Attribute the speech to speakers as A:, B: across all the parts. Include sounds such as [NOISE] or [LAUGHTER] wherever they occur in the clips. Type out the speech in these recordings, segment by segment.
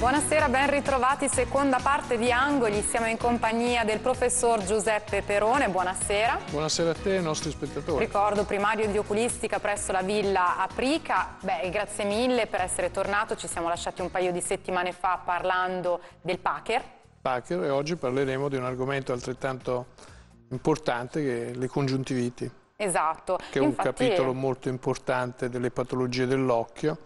A: Buonasera, ben ritrovati, seconda parte di Angoli, siamo in compagnia del professor Giuseppe Perone, buonasera.
B: Buonasera a te e ai nostri spettatori.
A: Ricordo primario di oculistica presso la Villa Aprica, beh grazie mille per essere tornato, ci siamo lasciati un paio di settimane fa parlando del Packer.
B: Packer e oggi parleremo di un argomento altrettanto importante che è le congiuntiviti.
A: Esatto. Che è un Infatti... capitolo
B: molto importante delle patologie dell'occhio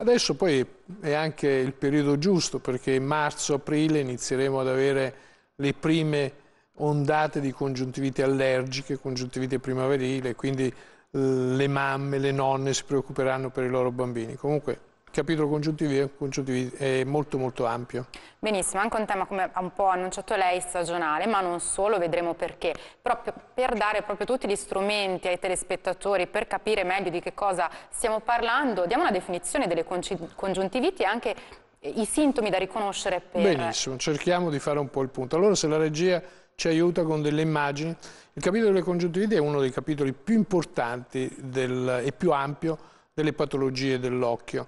B: Adesso poi è anche il periodo giusto perché marzo-aprile inizieremo ad avere le prime ondate di congiuntivite allergiche, congiuntivite primaverile, quindi le mamme, le nonne si preoccuperanno per i loro bambini. Comunque capitolo congiuntivi congiuntivi è molto molto ampio.
A: Benissimo, anche un tema come ha un po' annunciato lei stagionale, ma non solo, vedremo perché. Proprio per dare proprio tutti gli strumenti ai telespettatori per capire meglio di che cosa stiamo parlando, diamo una definizione delle congiuntiviti e anche i sintomi da riconoscere per...
B: Benissimo, cerchiamo di fare un po' il punto. Allora se la regia ci aiuta con delle immagini, il capitolo delle congiuntiviti è uno dei capitoli più importanti del, e più ampio delle patologie dell'occhio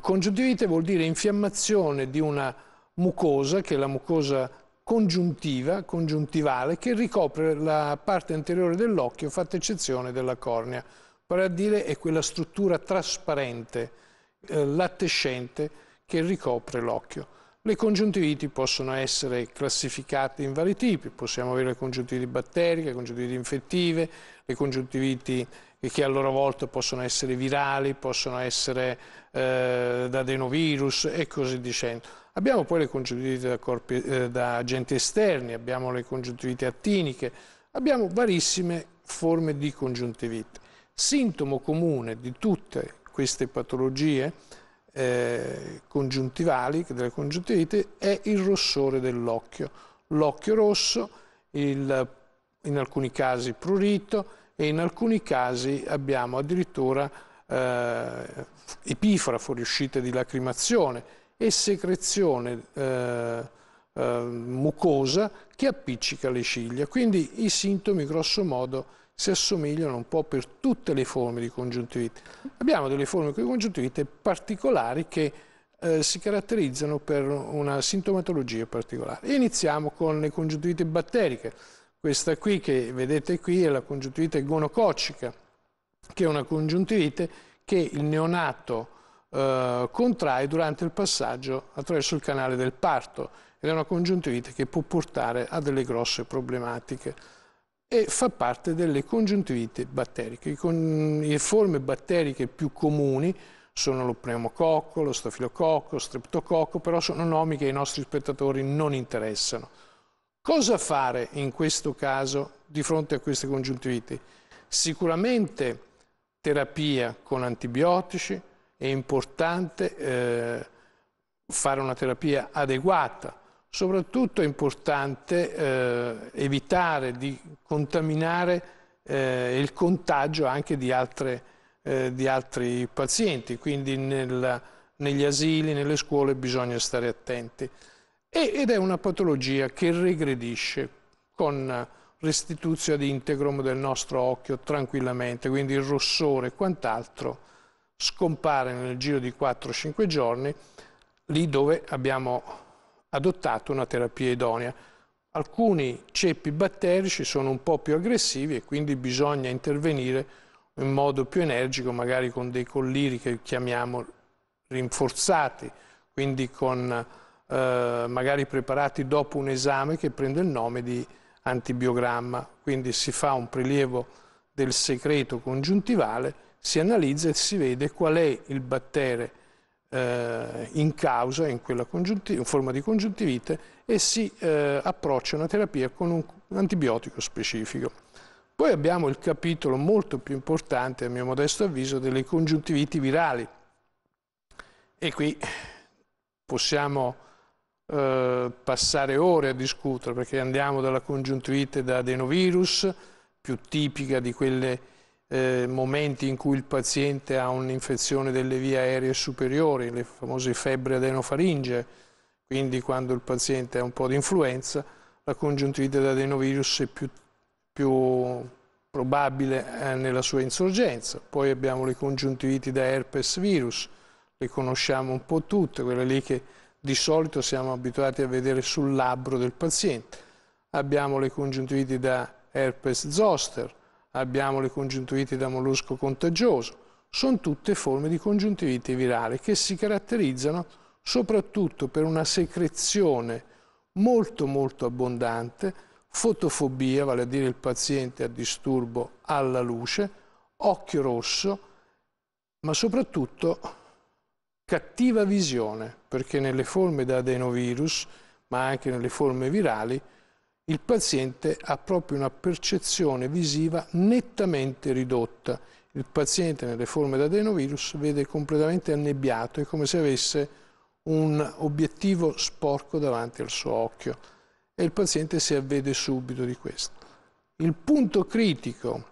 B: Congiuntivite vuol dire infiammazione di una mucosa, che è la mucosa congiuntiva, congiuntivale, che ricopre la parte anteriore dell'occhio, fatta eccezione della cornea. Vale a dire è quella struttura trasparente, eh, lattescente, che ricopre l'occhio. Le congiuntiviti possono essere classificate in vari tipi, possiamo avere le congiuntiviti batteriche, le congiuntiviti infettive, le congiuntiviti che a loro volta possono essere virali, possono essere eh, da adenovirus e così dicendo. Abbiamo poi le congiuntiviti da, corpi, eh, da agenti esterni, abbiamo le congiuntiviti attiniche, abbiamo varissime forme di congiuntivite. Sintomo comune di tutte queste patologie eh, congiuntivali, delle congiuntivite, è il rossore dell'occhio. L'occhio rosso, il, in alcuni casi prurito e in alcuni casi abbiamo addirittura eh, epifora, fuoriuscite di lacrimazione e secrezione eh, eh, mucosa che appiccica le ciglia. Quindi i sintomi grosso modo si assomigliano un po' per tutte le forme di congiuntivite. Abbiamo delle forme di congiuntivite particolari che eh, si caratterizzano per una sintomatologia particolare. Iniziamo con le congiuntivite batteriche. Questa qui che vedete qui è la congiuntivite gonococcica, che è una congiuntivite che il neonato eh, contrae durante il passaggio attraverso il canale del parto ed è una congiuntivite che può portare a delle grosse problematiche e fa parte delle congiuntivite batteriche. Con le forme batteriche più comuni sono lo pneumococco, lo stafilococco, lo streptococco, però sono nomi che ai nostri spettatori non interessano. Cosa fare in questo caso di fronte a queste congiuntivite? Sicuramente terapia con antibiotici, è importante eh, fare una terapia adeguata, Soprattutto è importante eh, evitare di contaminare eh, il contagio anche di, altre, eh, di altri pazienti, quindi nel, negli asili, nelle scuole bisogna stare attenti. E, ed è una patologia che regredisce con restituzione ad integrum del nostro occhio tranquillamente, quindi il rossore e quant'altro scompare nel giro di 4-5 giorni lì dove abbiamo adottato una terapia idonea. Alcuni ceppi batterici sono un po' più aggressivi e quindi bisogna intervenire in modo più energico, magari con dei colliri che chiamiamo rinforzati, quindi con eh, magari preparati dopo un esame che prende il nome di antibiogramma. Quindi si fa un prelievo del secreto congiuntivale, si analizza e si vede qual è il batterio eh, in causa in, in, forma di congiuntivite e si eh, approccia una terapia con un antibiotico specifico. Poi abbiamo il capitolo molto più importante, a mio modesto avviso, delle congiuntiviti virali. E qui possiamo eh, passare ore a discutere, perché andiamo dalla congiuntivite da adenovirus, più tipica di quelle eh, momenti in cui il paziente ha un'infezione delle vie aeree superiori, le famose febbre adenofaringe, quindi quando il paziente ha un po' di influenza, la congiuntivite da adenovirus è più, più probabile eh, nella sua insorgenza. Poi abbiamo le congiuntiviti da herpes virus, le conosciamo un po' tutte, quelle lì che di solito siamo abituati a vedere sul labbro del paziente. Abbiamo le congiuntiviti da herpes zoster, abbiamo le congiuntiviti da mollusco contagioso. Sono tutte forme di congiuntivite virale che si caratterizzano soprattutto per una secrezione molto molto abbondante, fotofobia, vale a dire il paziente a disturbo alla luce, occhio rosso, ma soprattutto cattiva visione, perché nelle forme da adenovirus, ma anche nelle forme virali, il paziente ha proprio una percezione visiva nettamente ridotta. Il paziente nelle forme da adenovirus vede completamente annebbiato, è come se avesse un obiettivo sporco davanti al suo occhio e il paziente si avvede subito di questo. Il punto critico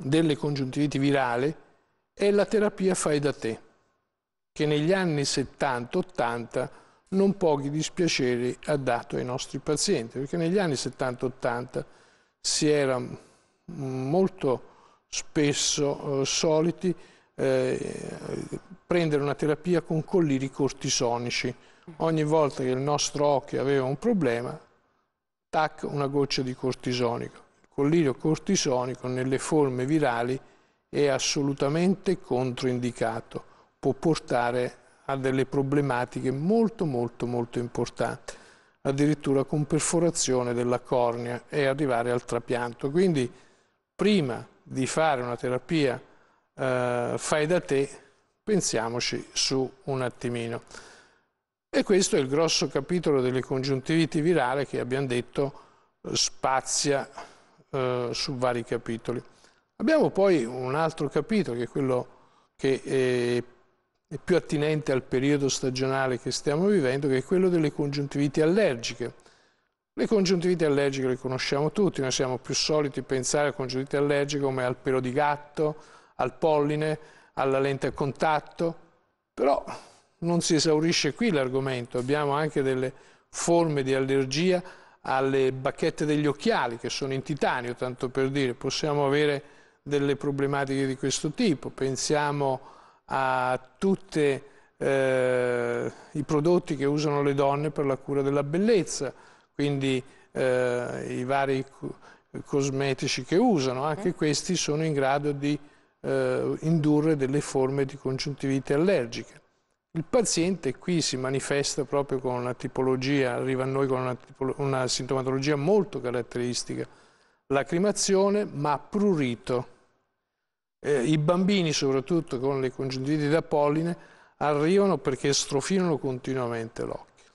B: delle congiuntiviti virali è la terapia fai da te, che negli anni 70-80 non pochi dispiaceri ha dato ai nostri pazienti, perché negli anni 70-80 si era molto spesso eh, soliti eh, prendere una terapia con colliri cortisonici. Ogni volta che il nostro occhio aveva un problema, tac, una goccia di cortisonico. Il collirio cortisonico nelle forme virali è assolutamente controindicato, può portare ha delle problematiche molto molto molto importanti, addirittura con perforazione della cornea e arrivare al trapianto. Quindi prima di fare una terapia eh, fai da te, pensiamoci su un attimino. E questo è il grosso capitolo delle congiuntiviti virale che abbiamo detto spazia eh, su vari capitoli. Abbiamo poi un altro capitolo che è quello che è eh, e più attinente al periodo stagionale che stiamo vivendo, che è quello delle congiuntiviti allergiche. Le congiuntiviti allergiche le conosciamo tutti, noi siamo più soliti pensare a congiuntiviti allergiche come al pelo di gatto, al polline, alla lente a contatto, però non si esaurisce qui l'argomento, abbiamo anche delle forme di allergia alle bacchette degli occhiali che sono in titanio, tanto per dire, possiamo avere delle problematiche di questo tipo, pensiamo a tutti eh, i prodotti che usano le donne per la cura della bellezza, quindi eh, i vari cosmetici che usano, mm. anche questi sono in grado di eh, indurre delle forme di congiuntivite allergiche. Il paziente qui si manifesta proprio con una tipologia, arriva a noi con una, una sintomatologia molto caratteristica, lacrimazione ma prurito eh, I bambini, soprattutto con le congiuntiviti da polline, arrivano perché strofinano continuamente l'occhio.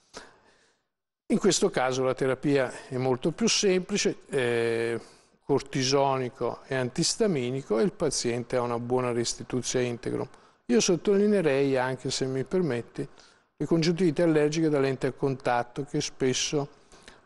B: In questo caso la terapia è molto più semplice, eh, cortisonico e antistaminico e il paziente ha una buona restituzione integrum. Io sottolineerei, anche se mi permetti, le congiuntivite allergiche da lente a contatto che spesso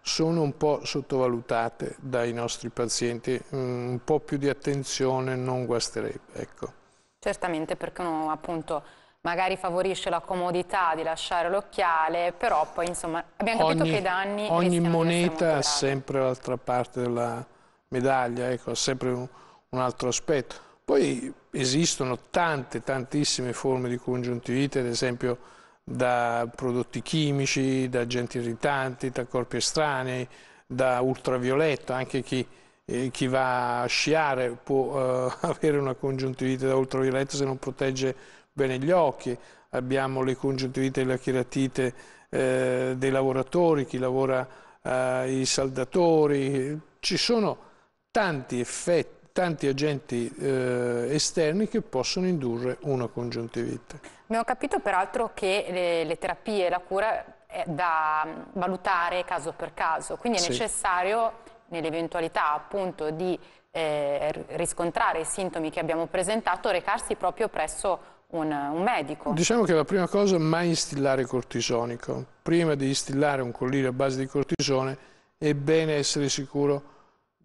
B: sono un po' sottovalutate dai nostri pazienti, mm, un po' più di attenzione non guasterebbe. Ecco.
A: Certamente perché uno appunto magari favorisce la comodità di lasciare l'occhiale, però poi insomma abbiamo capito ogni, che da anni... Ogni moneta
B: ha sempre l'altra parte della medaglia, ecco, ha sempre un, un altro aspetto. Poi esistono tante, tantissime forme di congiuntivite, ad esempio da prodotti chimici, da agenti irritanti, da corpi estranei, da ultravioletto, anche chi, eh, chi va a sciare può eh, [LAUGHS] avere una congiuntivite da ultravioletto se non protegge bene gli occhi, abbiamo le congiuntivite e la chiratite eh, dei lavoratori, chi lavora eh, i saldatori, ci sono tanti effetti tanti agenti eh, esterni che possono indurre una congiuntivite.
A: Abbiamo capito peraltro che le, le terapie e la cura è da valutare caso per caso, quindi è sì. necessario nell'eventualità appunto di eh, riscontrare i sintomi che abbiamo presentato recarsi proprio presso un, un, medico. Diciamo
B: che la prima cosa è mai instillare cortisonico. Prima di instillare un collirio a base di cortisone è bene essere sicuro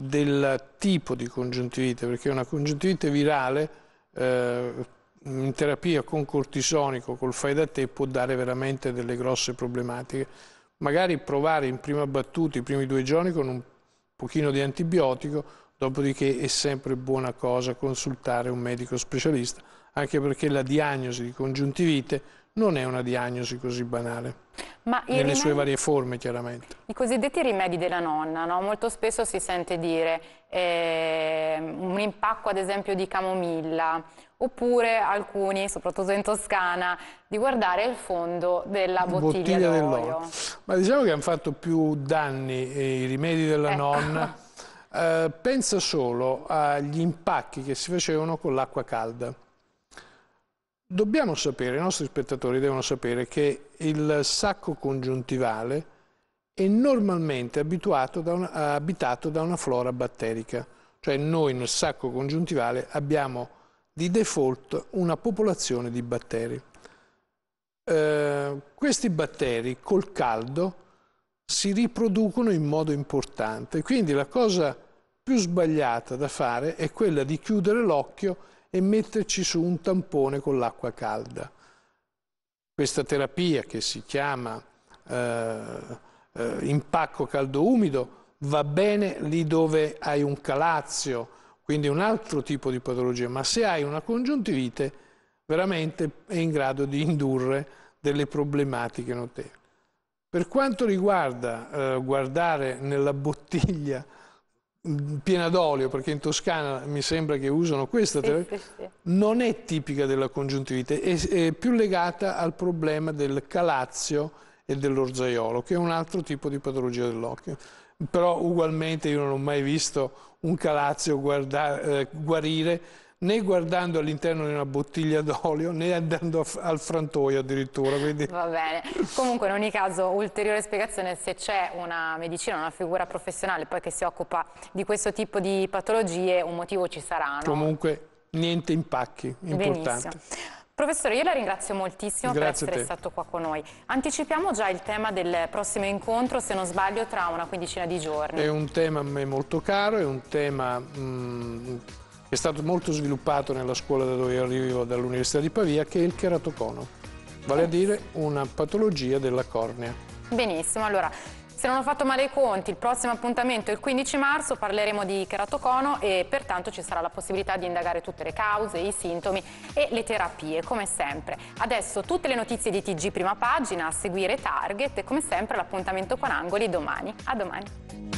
B: del tipo di congiuntivite, perché una congiuntivite virale eh, in terapia con cortisonico, col fai da te, può dare veramente delle grosse problematiche. Magari provare in prima battuta i primi due giorni con un pochino di antibiotico, dopodiché è sempre buona cosa consultare un medico specialista, anche perché la diagnosi di congiuntivite non è una diagnosi così banale.
A: Ma nelle sue
B: varie forme, chiaramente.
A: I cosiddetti rimedi della nonna, no? molto spesso si sente dire eh, un impacco, ad esempio, di camomilla, oppure alcuni, soprattutto in Toscana, di guardare il fondo della bottiglia, bottiglia dell'olio.
B: Ma diciamo che hanno fatto più danni eh, i rimedi della ecco. nonna. Eh, pensa solo agli impacchi che si facevano con l'acqua calda Dobbiamo sapere, i nostri spettatori devono sapere che il sacco congiuntivale è normalmente da una, abitato da una flora batterica, cioè noi nel sacco congiuntivale abbiamo di default una popolazione di batteri. Eh, questi batteri col caldo si riproducono in modo importante, quindi la cosa più sbagliata da fare è quella di chiudere l'occhio e metterci su un tampone con l'acqua calda. Questa terapia che si chiama eh, eh, impacco caldo-umido va bene lì dove hai un calazio, quindi un altro tipo di patologia, ma se hai una congiuntivite veramente è in grado di indurre delle problematiche notevoli. Per quanto riguarda eh, guardare nella bottiglia piena d'olio, perché in Toscana mi sembra che usano questa, sì, sì, sì. non è tipica della congiuntivite, è, è, più legata al problema del calazio e dell'orzaiolo, che è un altro tipo di patologia dell'occhio. Però ugualmente io non ho mai visto un calazio guarda, eh, guarire né guardando all'interno di una bottiglia d'olio né andando al frantoio addirittura. Quindi...
A: Va bene, comunque in ogni caso ulteriore spiegazione se c'è una medicina, una figura professionale poi che si occupa di questo tipo di patologie un motivo ci sarà. No?
B: Comunque niente impacchi, importante. Benissimo.
A: Professore, io la ringrazio moltissimo Grazie per essere stato qua con noi. Anticipiamo già il tema del prossimo incontro, se non sbaglio, tra una quindicina di giorni.
B: È un tema a me molto caro, è un tema mh, mm, è stato molto sviluppato nella scuola da dove arrivo, dall'Università di Pavia, che è il cheratocono, vale a dire una patologia della cornea.
A: Benissimo, allora se non ho fatto male i conti, il prossimo appuntamento è il 15 marzo, parleremo di cheratocono e pertanto ci sarà la possibilità di indagare tutte le cause, i sintomi e le terapie, come sempre. Adesso tutte le notizie di TG prima pagina, a seguire Target e come sempre l'appuntamento con Angoli domani. A domani.